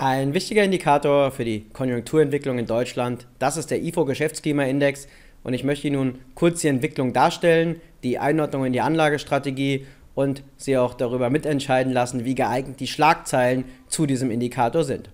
Ein wichtiger Indikator für die Konjunkturentwicklung in Deutschland, das ist der IFO Geschäftsklimaindex und ich möchte Ihnen nun kurz die Entwicklung darstellen, die Einordnung in die Anlagestrategie und Sie auch darüber mitentscheiden lassen, wie geeignet die Schlagzeilen zu diesem Indikator sind.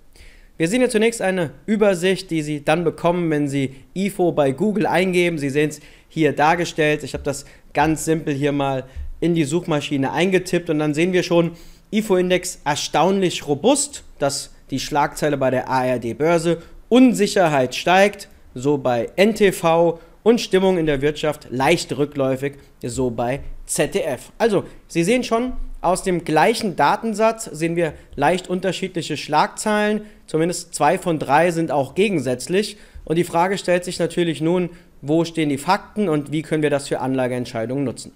Wir sehen hier zunächst eine Übersicht, die Sie dann bekommen, wenn Sie IFO bei Google eingeben. Sie sehen es hier dargestellt. Ich habe das ganz simpel hier mal in die Suchmaschine eingetippt und dann sehen wir schon IFO-Index erstaunlich robust. Das die Schlagzeile bei der ARD Börse, Unsicherheit steigt, so bei NTV und Stimmung in der Wirtschaft leicht rückläufig, so bei ZDF. Also, Sie sehen schon, aus dem gleichen Datensatz sehen wir leicht unterschiedliche Schlagzeilen, zumindest zwei von drei sind auch gegensätzlich. Und die Frage stellt sich natürlich nun, wo stehen die Fakten und wie können wir das für Anlageentscheidungen nutzen.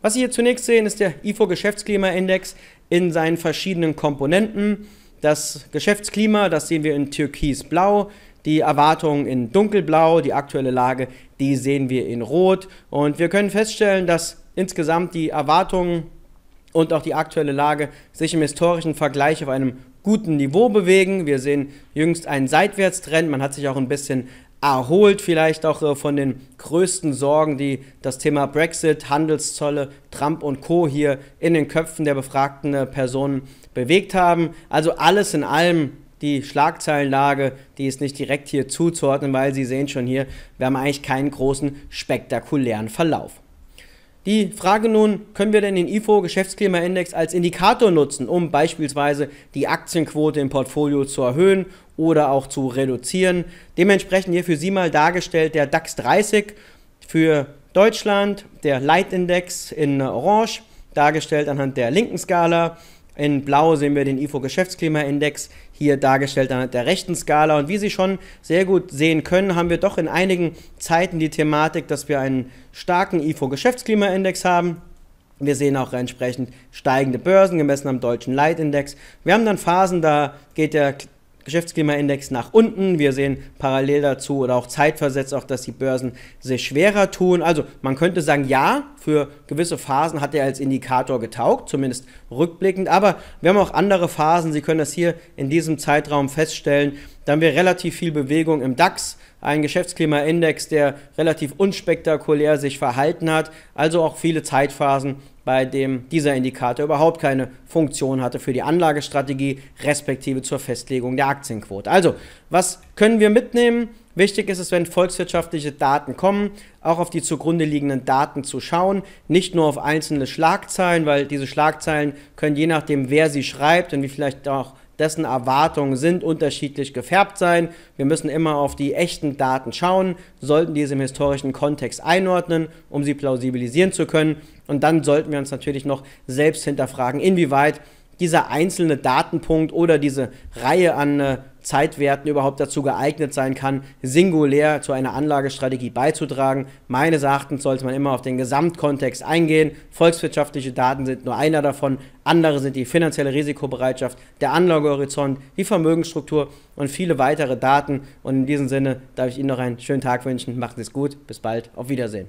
Was Sie hier zunächst sehen, ist der IFO Geschäftsklimaindex in seinen verschiedenen Komponenten. Das Geschäftsklima, das sehen wir in türkisblau, die Erwartungen in dunkelblau, die aktuelle Lage, die sehen wir in rot. Und wir können feststellen, dass insgesamt die Erwartungen und auch die aktuelle Lage sich im historischen Vergleich auf einem guten Niveau bewegen. Wir sehen jüngst einen Seitwärtstrend. Man hat sich auch ein bisschen erholt, vielleicht auch äh, von den größten Sorgen, die das Thema Brexit, Handelszölle, Trump und Co. hier in den Köpfen der befragten äh, Personen bewegt haben. Also alles in allem die Schlagzeilenlage, die ist nicht direkt hier zuzuordnen, weil Sie sehen schon hier, wir haben eigentlich keinen großen spektakulären Verlauf. Die Frage nun, können wir denn den IFO Geschäftsklimaindex als Indikator nutzen, um beispielsweise die Aktienquote im Portfolio zu erhöhen oder auch zu reduzieren? Dementsprechend hier für Sie mal dargestellt der DAX 30 für Deutschland, der Leitindex in Orange, dargestellt anhand der linken Skala, in Blau sehen wir den IFO Geschäftsklimaindex, hier dargestellt an der rechten Skala. Und wie Sie schon sehr gut sehen können, haben wir doch in einigen Zeiten die Thematik, dass wir einen starken IFO Geschäftsklimaindex haben. Wir sehen auch entsprechend steigende Börsen gemessen am deutschen Leitindex. Wir haben dann Phasen, da geht der Geschäftsklimaindex nach unten. Wir sehen parallel dazu oder auch zeitversetzt auch, dass die Börsen sich schwerer tun. Also man könnte sagen, ja, für gewisse Phasen hat er als Indikator getaugt, zumindest rückblickend. Aber wir haben auch andere Phasen. Sie können das hier in diesem Zeitraum feststellen da haben wir relativ viel Bewegung im DAX, ein Geschäftsklimaindex, der relativ unspektakulär sich verhalten hat, also auch viele Zeitphasen, bei dem dieser Indikator überhaupt keine Funktion hatte für die Anlagestrategie respektive zur Festlegung der Aktienquote. Also, was können wir mitnehmen? Wichtig ist es, wenn volkswirtschaftliche Daten kommen, auch auf die zugrunde liegenden Daten zu schauen, nicht nur auf einzelne Schlagzeilen, weil diese Schlagzeilen können je nachdem, wer sie schreibt und wie vielleicht auch dessen Erwartungen sind, unterschiedlich gefärbt sein. Wir müssen immer auf die echten Daten schauen, sollten diese im historischen Kontext einordnen, um sie plausibilisieren zu können. Und dann sollten wir uns natürlich noch selbst hinterfragen, inwieweit dieser einzelne Datenpunkt oder diese Reihe an äh, Zeitwerten überhaupt dazu geeignet sein kann, singulär zu einer Anlagestrategie beizutragen. Meines Erachtens sollte man immer auf den Gesamtkontext eingehen. Volkswirtschaftliche Daten sind nur einer davon. Andere sind die finanzielle Risikobereitschaft, der Anlagehorizont, die Vermögensstruktur und viele weitere Daten. Und in diesem Sinne darf ich Ihnen noch einen schönen Tag wünschen. Machen Sie es gut. Bis bald. Auf Wiedersehen.